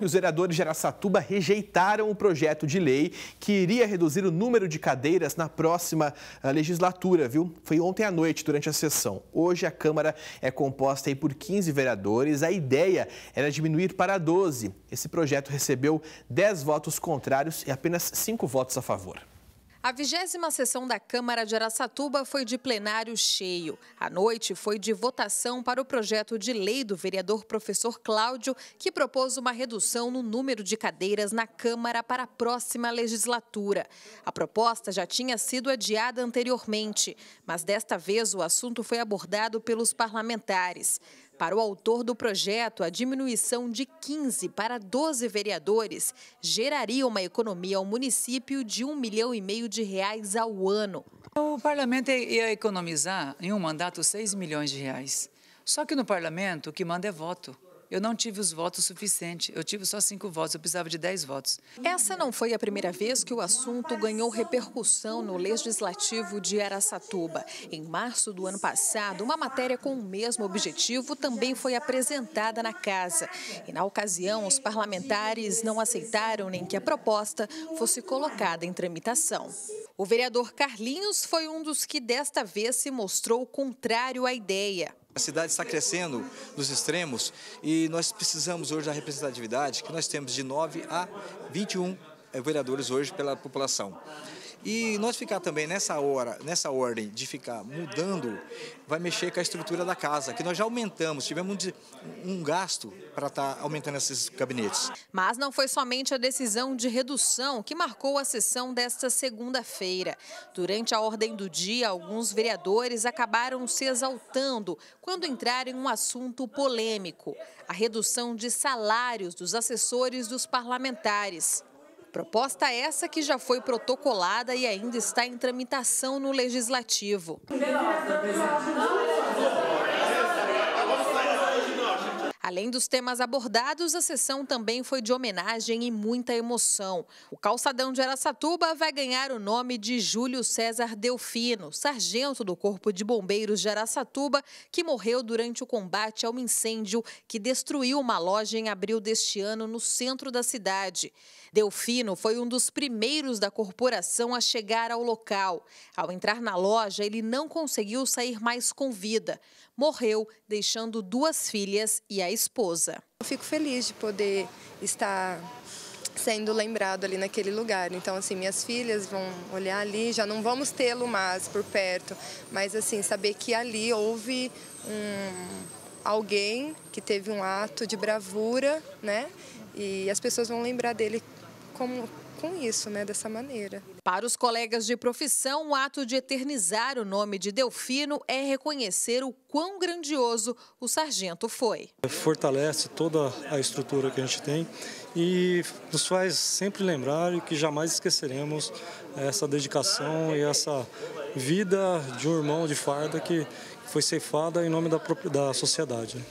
Os vereadores de Aracatuba rejeitaram o projeto de lei que iria reduzir o número de cadeiras na próxima ah, legislatura, viu? Foi ontem à noite, durante a sessão. Hoje a Câmara é composta por 15 vereadores. A ideia era diminuir para 12. Esse projeto recebeu 10 votos contrários e apenas 5 votos a favor. A vigésima sessão da Câmara de Araçatuba foi de plenário cheio. A noite foi de votação para o projeto de lei do vereador professor Cláudio, que propôs uma redução no número de cadeiras na Câmara para a próxima legislatura. A proposta já tinha sido adiada anteriormente, mas desta vez o assunto foi abordado pelos parlamentares. Para o autor do projeto, a diminuição de 15 para 12 vereadores geraria uma economia ao município de um milhão e meio de reais ao ano. O parlamento ia economizar em um mandato 6 milhões de reais. Só que no parlamento o que manda é voto. Eu não tive os votos suficientes, eu tive só cinco votos, eu precisava de dez votos. Essa não foi a primeira vez que o assunto ganhou repercussão no Legislativo de Aracatuba. Em março do ano passado, uma matéria com o mesmo objetivo também foi apresentada na casa. E na ocasião, os parlamentares não aceitaram nem que a proposta fosse colocada em tramitação. O vereador Carlinhos foi um dos que desta vez se mostrou contrário à ideia. A cidade está crescendo nos extremos e nós precisamos hoje da representatividade que nós temos de 9 a 21 eh, vereadores hoje pela população. E nós ficar também nessa hora, nessa ordem de ficar mudando, vai mexer com a estrutura da casa, que nós já aumentamos, tivemos um gasto para estar tá aumentando esses gabinetes. Mas não foi somente a decisão de redução que marcou a sessão desta segunda-feira. Durante a ordem do dia, alguns vereadores acabaram se exaltando quando entraram em um assunto polêmico, a redução de salários dos assessores dos parlamentares. Proposta essa que já foi protocolada e ainda está em tramitação no Legislativo. Além dos temas abordados, a sessão também foi de homenagem e muita emoção. O calçadão de Aracatuba vai ganhar o nome de Júlio César Delfino, sargento do Corpo de Bombeiros de Aracatuba, que morreu durante o combate ao incêndio que destruiu uma loja em abril deste ano no centro da cidade. Delfino foi um dos primeiros da corporação a chegar ao local. Ao entrar na loja, ele não conseguiu sair mais com vida. Morreu, deixando duas filhas e a esposa. Eu fico feliz de poder estar sendo lembrado ali naquele lugar. Então, assim, minhas filhas vão olhar ali, já não vamos tê-lo mais por perto, mas, assim, saber que ali houve um, alguém que teve um ato de bravura, né? E as pessoas vão lembrar dele com, com isso, né, dessa maneira. Para os colegas de profissão, o ato de eternizar o nome de Delfino é reconhecer o quão grandioso o sargento foi. Fortalece toda a estrutura que a gente tem e nos faz sempre lembrar e que jamais esqueceremos essa dedicação e essa vida de um irmão de farda que foi ceifada em nome da, da sociedade.